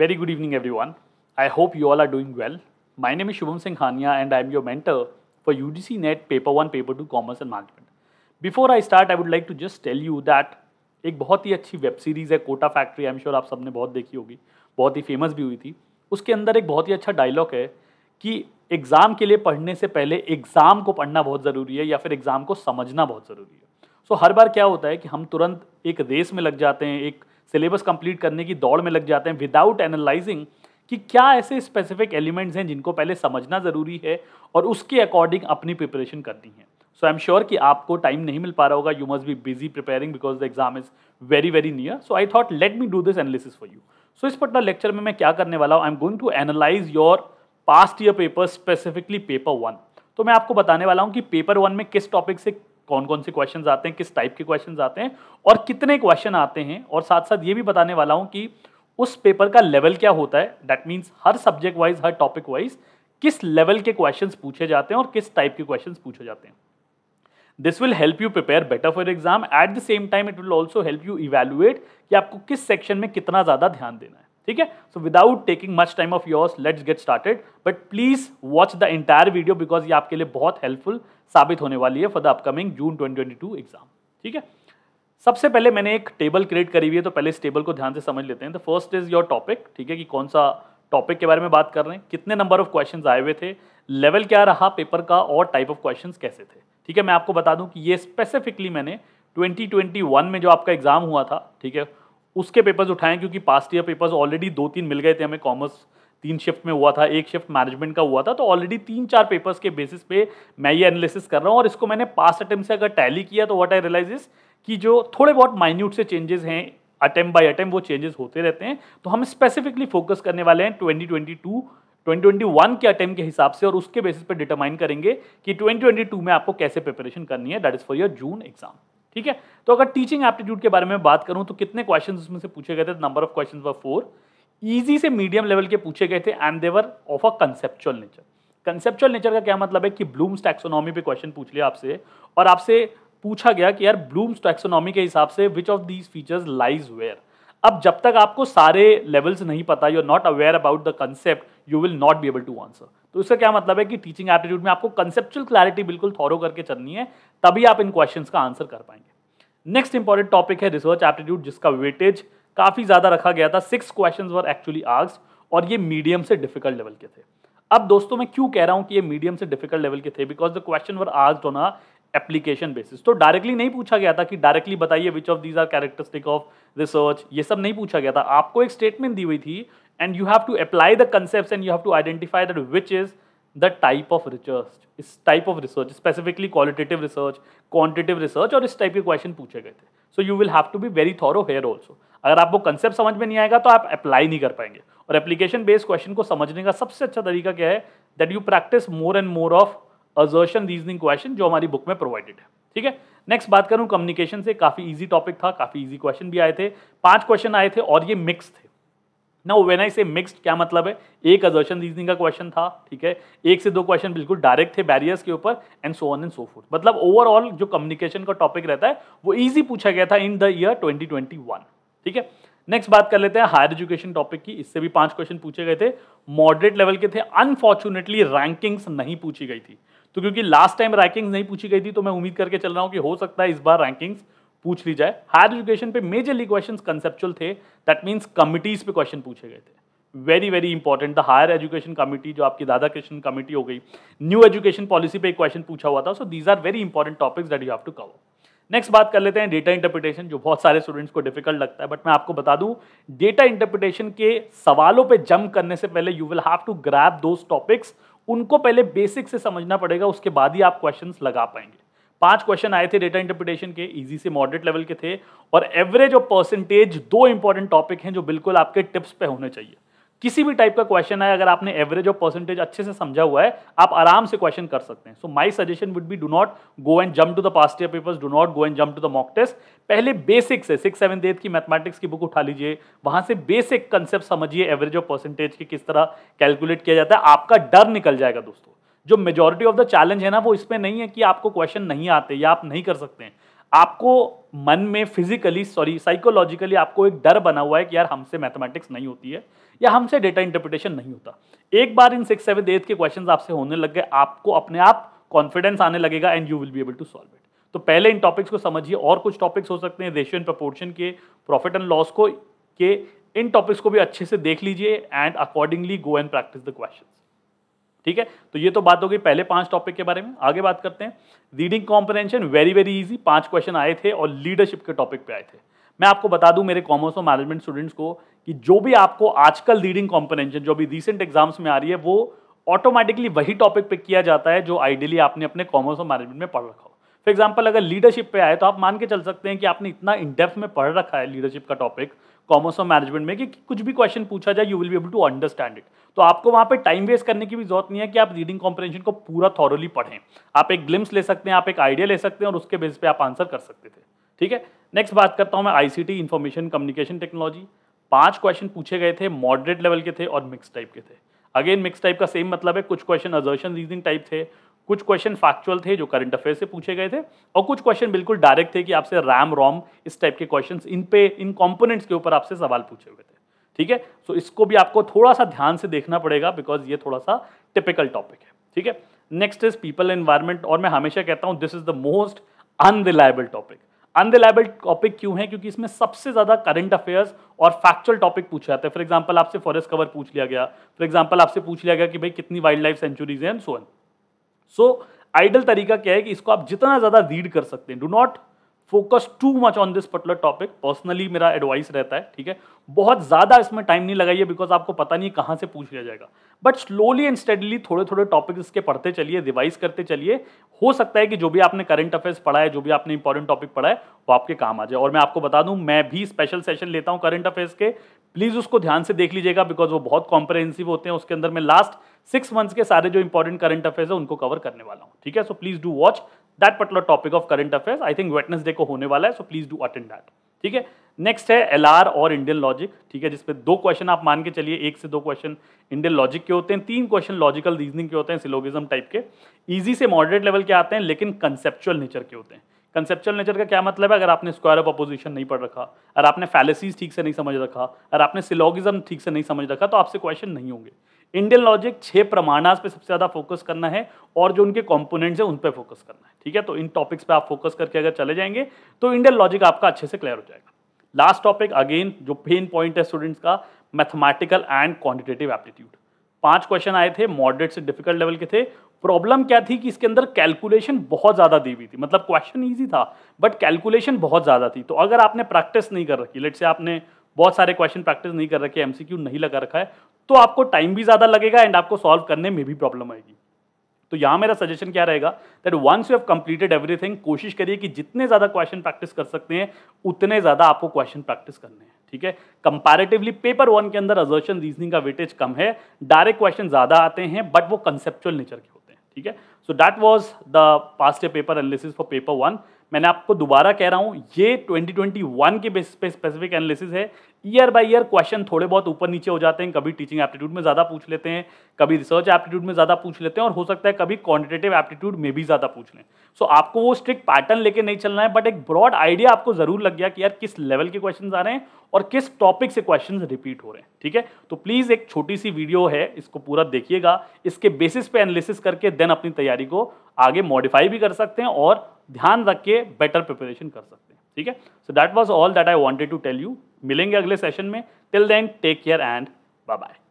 Very good evening, everyone. I hope you all are doing well. My name is Shubham Singh Hania and I am your mentor for UGC NET Paper 1, Paper 2 Commerce and Management. Before I start I would like to just tell you that एक बहुत ही अच्छी web series है Kota Factory I am sure आप सबने बहुत देखी होगी बहुत ही फेमस भी हुई थी उसके अंदर एक बहुत ही अच्छा डायलॉग है कि एग्ज़ाम के लिए पढ़ने से पहले एग्ज़ाम को पढ़ना बहुत ज़रूरी है या फिर एग्ज़ाम को समझना बहुत ज़रूरी है सो so, हर बार क्या होता है कि हम तुरंत एक रेस में लग जाते हैं एक सिलेबस कंप्लीट करने की दौड़ में लग जाते हैं विदाउट एनालाइजिंग कि क्या ऐसे स्पेसिफिक एलिमेंट्स हैं जिनको पहले समझना ज़रूरी है और उसके अकॉर्डिंग अपनी प्रिपरेशन करनी है सो आई एम श्योर कि आपको टाइम नहीं मिल पा रहा होगा you must be busy preparing because the exam is very very near so I thought let me do this analysis for you so इस पर्टिकुलर लेक्चर में मैं क्या करने वाला हूँ I am going to analyse your past year paper specifically paper one तो मैं आपको बताने वाला हूँ कि पेपर वन में किस टॉपिक से कौन कौन से क्वेश्चन आते हैं किस टाइप के क्वेश्चन आते हैं और कितने क्वेश्चन आते हैं और साथ साथ ये भी बताने वाला हूँ कि उस पेपर का लेवल क्या होता है डैट मीन्स हर सब्जेक्ट वाइज हर टॉपिक वाइज किस लेवल के क्वेश्चन पूछे जाते हैं और किस टाइप के क्वेश्चन पूछे जाते हैं this will help you prepare better for exam at the same time it will also help you evaluate कि आपको किस सेक्शन में कितना ज़्यादा ध्यान देना है ठीक है so without taking much time of yours let's get started but please watch the entire video because ये आपके लिए बहुत हेल्पफुल साबित होने वाली है for the upcoming June 2022 exam ठीक है सबसे पहले मैंने एक टेबल क्रिएट करी हुई है तो पहले इस टेबल को ध्यान से समझ लेते हैं तो फर्स्ट इज योर टॉपिक ठीक है कि कौन सा टॉपिक के बारे में बात कर रहे हैं कितने नंबर ऑफ क्वेश्चंस आए हुए थे लेवल क्या रहा पेपर का और टाइप ऑफ क्वेश्चंस कैसे थे ठीक है मैं आपको बता दूं कि ये स्पेसिफिकली मैंने 2021 में जो आपका एग्ज़ाम हुआ था ठीक है उसके पेपर्स उठाएं क्योंकि पास्ट ईयर पेपर्स ऑलरेडी दो तीन मिल गए थे हमें कॉमर्स तीन शिफ्ट में हुआ था एक शिफ्ट मैनेजमेंट का हुआ था तो ऑलरेडी तीन चार पेपर्स के बेसिस पे मैं ये एनालिसिस कर रहा हूँ और इसको मैंने पास अटैम्प से अगर टैली किया तो व्हाट आई रियलाइज इज कि जो थोड़े बहुत माइन्यूट से चेंजेस हैं अटैम्प बाई अटैम्प वो चेंजेस होते रहते हैं तो हम स्पेसिफिकली फोकस करने वाले हैं ट्वेंटी ट्वेंटी टू वन के अटैम्प के हिसाब से और उसके बेसिस पर डिटरमाइन करेंगे कि टू में आपको कैसे प्रिपरेशन करनी है that is for your June exam ठीक है तो अगर टीचिंग एप्टीट्यूड के बारे में बात करूं तो कितने क्वेश्चन उसमें से पूछे गए थे number of question were four easy से मीडियम लेवल के पूछे गए थे and they were of a conceptual nature conceptual nature का क्या मतलब है कि ब्लूम्स टैक्सोनॉमी पे क्वेश्चन पूछ लिया आपसे और आपसे पूछा गया कि यार ब्लूम्स टैक्सोनॉमी के हिसाब से which of these features lies where अब जब तक आपको सारे लेवल्स नहीं पता you are not aware about the concept you will not be able to answer तो इसका क्या मतलब है कि टीचिंग एप्टीट्यूड में आपको कंसेप्चुअल क्लैरिटी बिल्कुल थॉरो करके चलनी है तभी आप इन क्वेश्चन का आंसर कर पाएंगे नेक्स्ट इंपॉर्टेंट टॉपिक है रिसर्च एप्टीट्यूड जिसका वेटेज काफ़ी ज़्यादा रखा गया था सिक्स क्वेश्चन वर एक्चुअली आर्स और ये मीडियम से डिफिकल्ट लेवल के थे अब दोस्तों मैं क्यों कह रहा हूं कि ये मीडियम से डिफिकल्ट लेवल के थे बिकॉज द क्वेश्चन वर आज ऑन अ एप्लीकेशन बेसिस तो डायरेक्टली नहीं पूछा गया था कि डायरेक्टली बताइए which of these are characteristic of research ये सब नहीं पूछा गया था आपको एक स्टेटमेंट दी हुई थी and you have to apply the concept and you have to identify that which is the type of research इस type of research specifically qualitative research quantitative research और इस टाइप के क्वेश्चन पूछे गए थे so you will have to be very thorough here also अगर आपको concept समझ में नहीं आएगा तो आप अप्लाई नहीं कर पाएंगे और एप्लीकेशन बेस्ड क्वेश्चन को समझने का सबसे अच्छा तरीका क्या है that you practice more and more of assertion reasoning question जो हमारी बुक में प्रोवाइडेड है ठीक है नेक्स्ट बात करूं कम्युनिकेशन से काफी इजी टॉपिक था काफी इजी क्वेश्चन भी आए थे पांच क्वेश्चन आए थे और ये मिक्स थे ना वेन आई से मिक्सड क्या मतलब है एक अजर्शन रीजनिंग का क्वेश्चन था ठीक है एक से दो क्वेश्चन बिल्कुल डायरेक्ट थे बैरियर्स के ऊपर and so on and so forth मतलब ओवरऑल जो कम्युनिकेशन का टॉपिक रहता है वो ईजी पूछा गया था इन द ईयर ट्वेंटी ठीक है नेक्स्ट बात कर लेते हैं हायर एजुकेशन टॉपिक की इससे भी पांच क्वेश्चन पूछे गए थे मॉडरेट लेवल के थे अनफॉर्चुनेटली रैंकिंग्स नहीं पूछी गई थी तो क्योंकि लास्ट टाइम रैंकिंग्स नहीं पूछी गई थी तो मैं उम्मीद करके चल रहा हूँ कि हो सकता है इस बार रैंकिंग्स पूछ ली जाए हायर एजुकेशन पे मेजरली क्वेश्चन कंसेप्चुअल थे दैट मीन्स कमिटीज पे क्वेश्चन पूछे गए थे very very important the higher education committee जो आपकी दादा कृष्ण कमिटी हो गई न्यू एजुकेशन पॉलिसी पे एक क्वेश्चन पूछा हुआ था so these are very important topics that you have to cover next बात कर लेते हैं डेटा इंटरप्रिटेशन जो बहुत सारे स्टूडेंट्स को डिफिकल्ट लगता है बट मैं आपको बता दूं डेटा इंटरप्रिटेशन के सवालों पे जंप करने से पहले you will have to grab those topics उनको पहले बेसिक से समझना पड़ेगा उसके बाद ही आप क्वेश्चन लगा पाएंगे पांच क्वेश्चन आए थे डेटा इंटरप्रिटेशन के इजी से मॉडरेट लेवल के थे और एवरेज और परसेंटेज दो इंपॉर्टेंट टॉपिक हैं जो बिल्कुल आपके टिप्स पे होने चाहिए किसी भी टाइप का क्वेश्चन है अगर आपने एवरेज और परसेंटेज अच्छे से समझा हुआ है आप आराम से क्वेश्चन कर सकते हैं so my suggestion would be do not go and jump to the past year papers do not go and jump to the mock test पहले बेसिक से सिक्स सेवन एथ की मैथमेटिक्स की बुक उठा लीजिए वहां से बेसिक कंसेप्ट समझिए average और परसेंटेज की किस तरह कैलकुलेट किया जाता है आपका डर निकल जाएगा दोस्तों जो मेजोरिटी ऑफ द चैलेंज है ना वो इसमें नहीं है कि आपको क्वेश्चन नहीं आते या आप नहीं कर सकते हैं आपको मन में फिजिकली सॉरी साइकोलॉजिकली आपको एक डर बना हुआ है कि यार हमसे मैथमेटिक्स नहीं होती है या हमसे डेटा इंटरप्रिटेशन नहीं होता एक बार इन सिक्स सेवन एथ के क्वेश्चन आपसे होने लग गए आपको अपने आप कॉन्फिडेंस आने लगेगा and you will be able to solve it तो पहले इन टॉपिक्स को समझिए और कुछ टॉपिक्स हो सकते हैं रेशियो एंड प्रपोर्शन के प्रॉफिट एंड लॉस को के इन टॉपिक्स को भी अच्छे से देख लीजिए and accordingly go and practice the question ठीक है तो ये तो बात हो गई पहले पांच टॉपिक के बारे में आगे बात करते हैं reading comprehension very very easy पांच क्वेश्चन आए थे और लीडरशिप के टॉपिक पे आए थे मैं आपको बता दूं मेरे कॉमर्स और मैनेजमेंट स्टूडेंट्स को कि जो भी आपको आजकल लीडिंग कॉम्पोनेंशन जो भी रिसेंट एग्जाम्स में आ रही है वो ऑटोमेटिकली वही टॉपिक पे किया जाता है जो आइडियली आपने अपने कॉमर्स और मैनेजमेंट में पढ़ रखा हो फॉर एग्जाम्पल अगर लीडरशिप पे आए तो आप मान के चल सकते हैं कि आपने इतना इनडेप्थ में पढ़ रखा है लीडरशिप का टॉपिक कॉमर्स और मैनेजमेंट में कि कुछ भी क्वेश्चन पूछा जाए you will be able to understand it तो आपको वहाँ पे टाइम वेस्ट करने की भी जरूरत नहीं है कि आप रीडिंग कॉम्प्रेंशन को पूरा थॉरली पढ़ें आप एक ग्लिम्स ले सकते हैं आप एक आइडिया ले सकते हैं और उसके बेस पे आप आंसर कर सकते थे ठीक है नेक्स्ट बात करता हूँ मैं आईसीटी इंफॉर्मेशन कम्युनिकेशन टेक्नोलॉजी पांच क्वेश्चन पूछे गए थे मॉडरेट लेवल के थे और मिक्स टाइप के थे अगेन मिक्स टाइप का सेम मतलब है कुछ क्वेश्चन अजर्शन रीजनिंग टाइप थे कुछ क्वेश्चन फैक्चुअल थे जो करंट अफेयर से पूछे गए थे और कुछ क्वेश्चन बिल्कुल डायरेक्ट थे कि आपसे रैम रॉम इस टाइप के क्वेश्चन इन पे इन कॉम्पोनेंट्स के ऊपर आपसे सवाल पूछे हुए थे ठीक है सो इसको भी आपको थोड़ा सा ध्यान से देखना पड़ेगा बिकॉज ये थोड़ा सा टिपिकल टॉपिक है ठीक है नेक्स्ट इज पीपल एनवायरमेंट और मैं हमेशा कहता हूँ this is the most unreliable topic unreliable topic क्यों है क्योंकि इसमें सबसे ज़्यादा करंट अफेयर्स और फैक्चुअल टॉपिक पूछे जाते हैं फॉर एग्जाम्पल आपसे फॉरेस्ट कवर पूछ लिया गया फॉर एग्जाम्पल आपसे पूछ लिया गया कि भाई कितनी वाइल्ड लाइफ सेंचुरीज हैं सोन सो आइडल तरीका क्या है कि इसको आप जितना ज़्यादा रीड कर सकते हैं do not focus too much on this particular topic personally मेरा एडवाइस रहता है ठीक है बहुत ज़्यादा इसमें टाइम नहीं लगाइए बिकॉज आपको पता नहीं कहाँ से पूछ लिया जाएगा बट स्लोली एंड स्टडीली थोड़े थोड़े टॉपिक इसके पढ़ते चलिए रिवाइज करते चलिए हो सकता है कि जो भी आपने करंट अफेयर्स पढ़ा है जो भी आपने इंपॉर्टेंट टॉपिक पढ़ा है वो आपके काम आ जाए और मैं आपको बता दूं मैं भी स्पेशल सेशन लेता हूँ करंट अफेयर्स के प्लीज़ उसको ध्यान से देख लीजिएगा बिकॉज वो बहुत कॉम्प्रहेंसिव होते हैं उसके अंदर मैं लास्ट सिक्स मंथ्स के सारे जो इंपॉर्टेंट करंट अफेयर्स है उनको कवर करने वाला हूँ ठीक है so please do watch that particular topic of current affairs I think Wednesday को होने वाला है so please do attend that ठीक है नेक्स्ट है एल और इंडियन लॉजिक ठीक है जिसपे दो क्वेश्चन आप मान के चलिए एक से दो क्वेश्चन इंडियन लॉजिक के होते हैं तीन क्वेश्चन लॉजिकल रीजनिंग के होते हैं सिलोगिज्म टाइप के ईजी से मॉडरेट लेवल के आते हैं लेकिन कंसेप्चुअल नेचर के होते हैं कंसेप्चुअल नेचर का क्या मतलब है अगर आपने स्क्वायर ऑफ अपोजिशन नहीं पढ़ रखा अगर आपने फैलेसीज ठीक से नहीं समझ रखा अगर आपने सिलोगिज्म ठीक से नहीं समझ रखा तो आपसे क्वेश्चन नहीं होंगे इंडियन लॉजिक छः प्रमाणास पे सबसे ज़्यादा फोकस करना है और जो उनके कॉम्पोनेंट्स हैं उन पर फोकस करना है ठीक है तो इन टॉपिक्स पे आप फोकस करके अगर चले जाएंगे तो इंडियन लॉजिक आपका अच्छे से क्लियर हो जाएगा लास्ट टॉपिक अगेन जो पेन पॉइंट है स्टूडेंट्स का मैथमेटिकल एंड क्वान्टिटेटिव एप्टीट्यूड पांच क्वेश्चन आए थे मॉडरेट से डिफिकल्ट लेवल के थे प्रॉब्लम क्या थी कि इसके अंदर कैलकुलेशन बहुत ज़्यादा दी हुई थी मतलब क्वेश्चन ईजी था बट कैलकुलेशन बहुत ज़्यादा थी तो अगर आपने प्रैक्टिस नहीं कर रखी लेट से आपने बहुत सारे क्वेश्चन प्रैक्टिस नहीं कर रखे एमसीक्यू नहीं लगा रखा है तो आपको टाइम भी ज़्यादा लगेगा एंड आपको सॉल्व करने में भी प्रॉब्लम आएगी तो यहां मेरा सजेशन क्या रहेगा that once you have completed everything कोशिश करिए कि जितने ज़्यादा क्वेश्चन प्रैक्टिस कर सकते हैं उतने ज़्यादा आपको क्वेश्चन प्रैक्टिस करने हैं ठीक है कंपैरेटिवली पेपर वन के अंदर अजर्शन रीजनिंग का वेटेज कम है डायरेक्ट क्वेश्चन ज़्यादा आते हैं बट वो कंसेप्चुअल नेचर के होते हैं ठीक है so that was the past paper analysis for paper one मैंने आपको दोबारा कह रहा हूँ ये 2021 के बेसिस पे स्पेसिफिक एनालिसिस है ईयर बाय ईयर क्वेश्चन थोड़े बहुत ऊपर नीचे हो जाते हैं कभी टीचिंग एप्टीट्यूड में ज़्यादा पूछ लेते हैं कभी रिसर्च एप्टीट्यूड में ज़्यादा पूछ लेते हैं और हो सकता है कभी क्वान्टिटेटिव एप्टीट्यूड में भी ज़्यादा पूछ लें सो so, आपको वो स्ट्रिक्ट पैटर्न लेके नहीं चलना है बट एक ब्रॉड आइडिया आपको ज़रूर लग गया कि यार किस लेवल के क्वेश्चन आ रहे हैं और किस टॉपिक से क्वेश्चन रिपीट हो रहे हैं ठीक है तो प्लीज़ एक छोटी सी वीडियो है इसको पूरा देखिएगा इसके बेसिस पे एनालिसिस करके देन अपनी तैयारी को आगे मॉडिफाई भी कर सकते हैं और ध्यान रख के बेटर प्रिपरेशन कर सकते हैं ठीक है so that was all that I wanted to tell you मिलेंगे अगले सेशन में till then take care and bye bye